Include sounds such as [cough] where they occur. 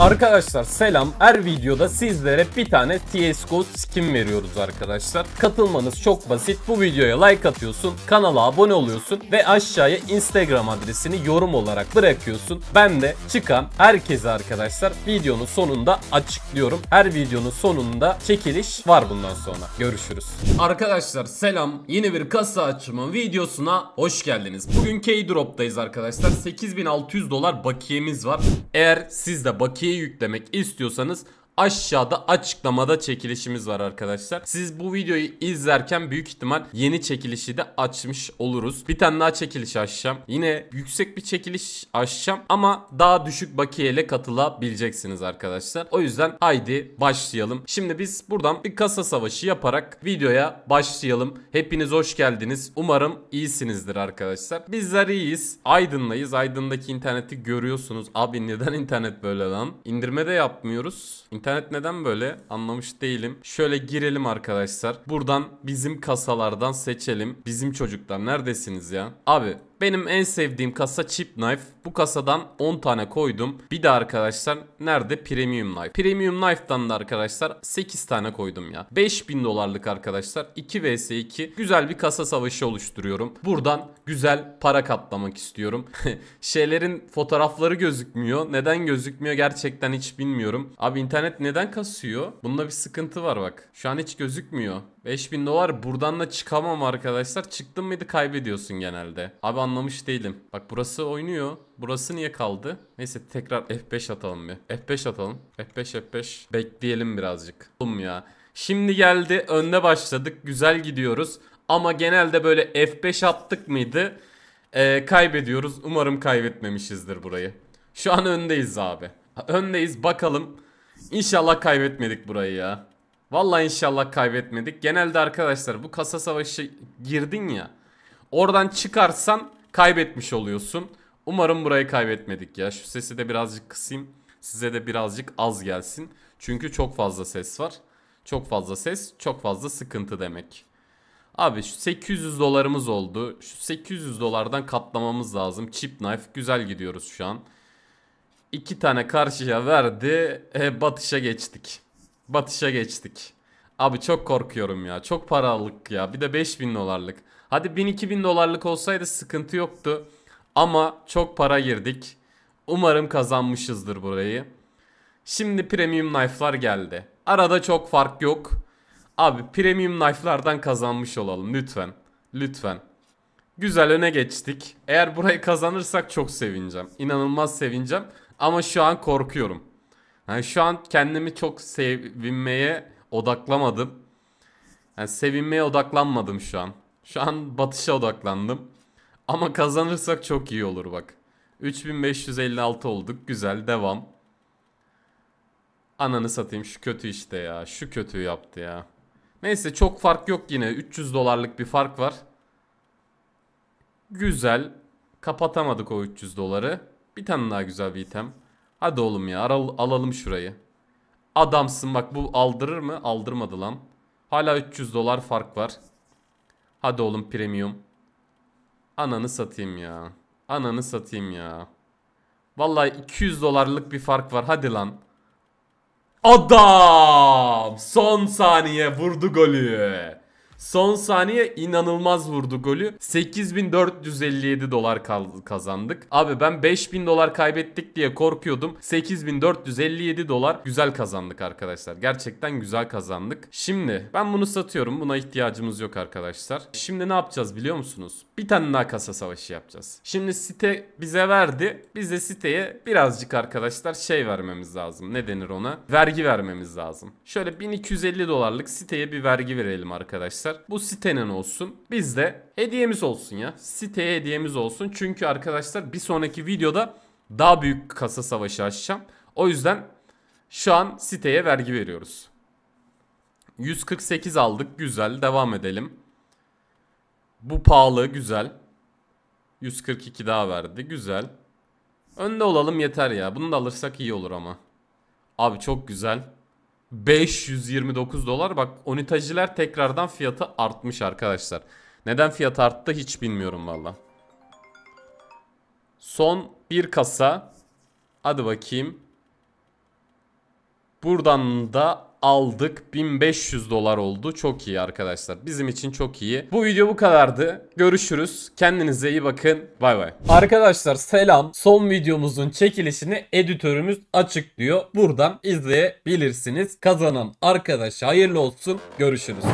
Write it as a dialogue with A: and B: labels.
A: Arkadaşlar selam. Her videoda sizlere bir tane CSGO skin veriyoruz arkadaşlar. Katılmanız çok basit. Bu videoya like atıyorsun, kanala abone oluyorsun ve aşağıya Instagram adresini yorum olarak bırakıyorsun. Ben de çıkan herkese arkadaşlar videonun sonunda açıklıyorum. Her videonun sonunda çekiliş var bundan sonra. Görüşürüz. Arkadaşlar selam. Yeni bir kasa açımı videosuna hoş geldiniz. Bugün K-Drop'tayız arkadaşlar. 8600 dolar bakiyemiz var. Eğer siz de bakiye yüklemek istiyorsanız aşağıda açıklamada çekilişimiz var arkadaşlar. Siz bu videoyu izlerken büyük ihtimal yeni çekilişi de açmış oluruz. Bir tane daha çekiliş açacağım. Yine yüksek bir çekiliş açacağım ama daha düşük bakiyeyle katılabileceksiniz arkadaşlar. O yüzden haydi başlayalım. Şimdi biz buradan bir kasa savaşı yaparak videoya başlayalım. Hepiniz hoş geldiniz. Umarım iyisinizdir arkadaşlar. Bizler iyiyiz. Aydın'dayız. Aydın'daki interneti görüyorsunuz. Abi neden internet böyle lan? İndirme de yapmıyoruz. İnternet İnternet neden böyle anlamış değilim. Şöyle girelim arkadaşlar. Buradan bizim kasalardan seçelim. Bizim çocuklar neredesiniz ya? Abi benim en sevdiğim kasa Chip Knife. Bu kasadan 10 tane koydum. Bir de arkadaşlar nerede Premium Knife? Premium Knife'dan da arkadaşlar 8 tane koydum ya. 5000 dolarlık arkadaşlar 2 vs 2 güzel bir kasa savaşı oluşturuyorum. Buradan güzel para katlamak istiyorum. [laughs] Şeylerin fotoğrafları gözükmüyor. Neden gözükmüyor gerçekten hiç bilmiyorum. Abi internet neden kasıyor? Bunda bir sıkıntı var bak. Şu an hiç gözükmüyor. 5000 dolar buradan da çıkamam arkadaşlar. Çıktın mıydı kaybediyorsun genelde. Abi anlamış değilim. Bak burası oynuyor. Burası niye kaldı? Neyse tekrar F5 atalım bir. F5 atalım. F5 F5. Bekleyelim birazcık. Oğlum ya. Şimdi geldi. Önde başladık. Güzel gidiyoruz. Ama genelde böyle F5 attık mıydı? Ee, kaybediyoruz. Umarım kaybetmemişizdir burayı. Şu an öndeyiz abi. Öndeyiz bakalım. İnşallah kaybetmedik burayı ya. Vallahi inşallah kaybetmedik. Genelde arkadaşlar bu kasa savaşı girdin ya. Oradan çıkarsan kaybetmiş oluyorsun. Umarım burayı kaybetmedik ya. Şu sesi de birazcık kısayım. Size de birazcık az gelsin. Çünkü çok fazla ses var. Çok fazla ses, çok fazla sıkıntı demek. Abi şu 800 dolarımız oldu. Şu 800 dolardan katlamamız lazım. Chip knife güzel gidiyoruz şu an. İki tane karşıya verdi. E, batışa geçtik. Batış'a geçtik. Abi çok korkuyorum ya. Çok paralık ya. Bir de 5000 dolarlık. Hadi 1000-2000 dolarlık olsaydı sıkıntı yoktu. Ama çok para girdik. Umarım kazanmışızdır burayı. Şimdi premium knife'lar geldi. Arada çok fark yok. Abi premium knife'lardan kazanmış olalım lütfen. Lütfen. Güzel öne geçtik. Eğer burayı kazanırsak çok sevineceğim. İnanılmaz sevineceğim. Ama şu an korkuyorum. Yani şu an kendimi çok sevinmeye odaklamadım. Yani sevinmeye odaklanmadım şu an. Şu an batışa odaklandım. Ama kazanırsak çok iyi olur bak. 3556 olduk. Güzel devam. Ananı satayım şu kötü işte ya. Şu kötü yaptı ya. Neyse çok fark yok yine. 300 dolarlık bir fark var. Güzel. Kapatamadık o 300 doları. Bir tane daha güzel bir item. Hadi oğlum ya al alalım şurayı. Adamsın bak bu aldırır mı? Aldırmadı lan. Hala 300 dolar fark var. Hadi oğlum premium. Ananı satayım ya. Ananı satayım ya. Vallahi 200 dolarlık bir fark var. Hadi lan. Adam! Son saniye vurdu golü. Son saniye inanılmaz vurdu golü. 8457 dolar kazandık. Abi ben 5000 dolar kaybettik diye korkuyordum. 8457 dolar güzel kazandık arkadaşlar. Gerçekten güzel kazandık. Şimdi ben bunu satıyorum. Buna ihtiyacımız yok arkadaşlar. Şimdi ne yapacağız biliyor musunuz? Bir tane daha kasa savaşı yapacağız. Şimdi site bize verdi. Biz de siteye birazcık arkadaşlar şey vermemiz lazım. Ne denir ona? Vergi vermemiz lazım. Şöyle 1250 dolarlık siteye bir vergi verelim arkadaşlar arkadaşlar. Bu sitenin olsun. Biz de hediyemiz olsun ya. Siteye hediyemiz olsun. Çünkü arkadaşlar bir sonraki videoda daha büyük kasa savaşı açacağım. O yüzden şu an siteye vergi veriyoruz. 148 aldık. Güzel. Devam edelim. Bu pahalı. Güzel. 142 daha verdi. Güzel. Önde olalım yeter ya. Bunu da alırsak iyi olur ama. Abi çok güzel. 529 dolar. Bak onitajiler tekrardan fiyatı artmış arkadaşlar. Neden fiyat arttı hiç bilmiyorum valla. Son bir kasa. Hadi bakayım. Buradan da aldık. 1500 dolar oldu. Çok iyi arkadaşlar. Bizim için çok iyi. Bu video bu kadardı. Görüşürüz. Kendinize iyi bakın. Bay bay. Arkadaşlar selam. Son videomuzun çekilişini editörümüz açıklıyor. Buradan izleyebilirsiniz. Kazanan arkadaş hayırlı olsun. Görüşürüz.